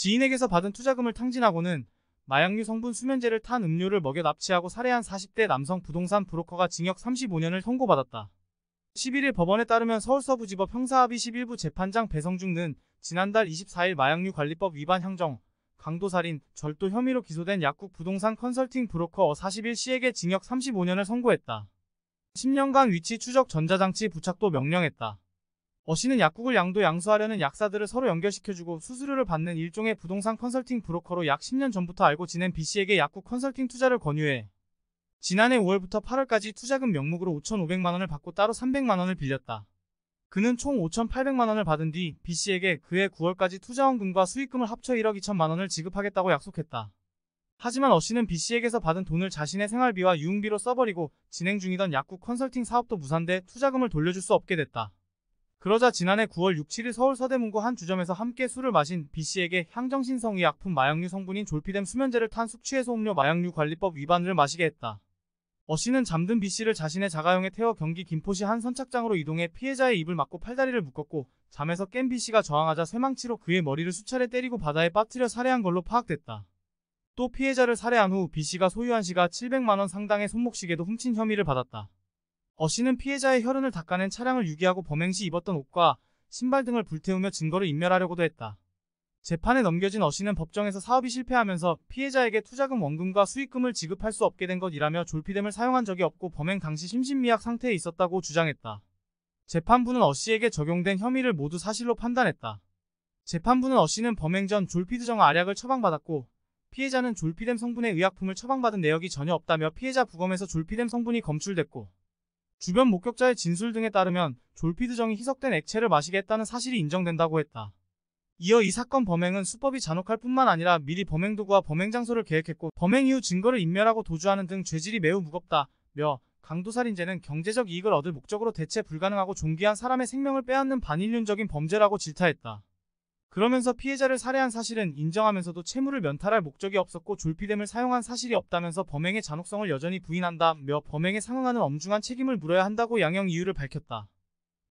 지인에게서 받은 투자금을 탕진하고는 마약류 성분 수면제를 탄 음료를 먹여 납치하고 살해한 40대 남성 부동산 브로커가 징역 35년을 선고받았다. 11일 법원에 따르면 서울서부지법 형사합의 11부 재판장 배성중는 지난달 24일 마약류 관리법 위반 형정, 강도살인, 절도 혐의로 기소된 약국 부동산 컨설팅 브로커 41씨에게 징역 35년을 선고했다. 10년간 위치 추적 전자장치 부착도 명령했다. 어씨는 약국을 양도 양수하려는 약사들을 서로 연결시켜주고 수수료를 받는 일종의 부동산 컨설팅 브로커로 약 10년 전부터 알고 지낸 B씨에게 약국 컨설팅 투자를 권유해 지난해 5월부터 8월까지 투자금 명목으로 5,500만원을 받고 따로 300만원을 빌렸다. 그는 총 5,800만원을 받은 뒤 B씨에게 그해 9월까지 투자원금과 수익금을 합쳐 1억 2천만원을 지급하겠다고 약속했다. 하지만 어씨는 B씨에게서 받은 돈을 자신의 생활비와 유흥비로 써버리고 진행 중이던 약국 컨설팅 사업도 무산돼 투자금을 돌려줄 수 없게 됐다. 그러자 지난해 9월 6, 7일 서울 서대문구 한 주점에서 함께 술을 마신 B씨에게 향정신성의약품 마약류 성분인 졸피뎀 수면제를 탄 숙취해소음료 마약류 관리법 위반을 마시게 했다. 어씨는 잠든 B씨를 자신의 자가용에 태워 경기 김포시 한 선착장으로 이동해 피해자의 입을 막고 팔다리를 묶었고 잠에서 깬 B씨가 저항하자 쇠망치로 그의 머리를 수차례 때리고 바다에 빠뜨려 살해한 걸로 파악됐다. 또 피해자를 살해한 후 B씨가 소유한 시가 700만원 상당의 손목시계도 훔친 혐의를 받았다. 어씨는 피해자의 혈흔을 닦아낸 차량을 유기하고 범행 시 입었던 옷과 신발 등을 불태우며 증거를 인멸하려고도 했다. 재판에 넘겨진 어씨는 법정에서 사업이 실패하면서 피해자에게 투자금 원금과 수익금을 지급할 수 없게 된 것이라며 졸피뎀을 사용한 적이 없고 범행 당시 심신미약 상태에 있었다고 주장했다. 재판부는 어씨에게 적용된 혐의를 모두 사실로 판단했다. 재판부는 어씨는 범행 전 졸피드정 알약을 처방받았고 피해자는 졸피뎀 성분의 의약품을 처방받은 내역이 전혀 없다며 피해자 부검에서 졸피뎀 성분이 검출됐고 주변 목격자의 진술 등에 따르면 졸피드정이 희석된 액체를 마시게 했다는 사실이 인정된다고 했다. 이어 이 사건 범행은 수법이 잔혹할 뿐만 아니라 미리 범행 도구와 범행 장소를 계획했고 범행 이후 증거를 인멸하고 도주하는 등 죄질이 매우 무겁다며 강도살인죄는 경제적 이익을 얻을 목적으로 대체 불가능하고 존귀한 사람의 생명을 빼앗는 반인륜적인 범죄라고 질타했다. 그러면서 피해자를 살해한 사실은 인정하면서도 채무를 면탈할 목적이 없었고 졸피뎀을 사용한 사실이 없다면서 범행의 잔혹성을 여전히 부인한다며 범행에 상응하는 엄중한 책임을 물어야 한다고 양형 이유를 밝혔다.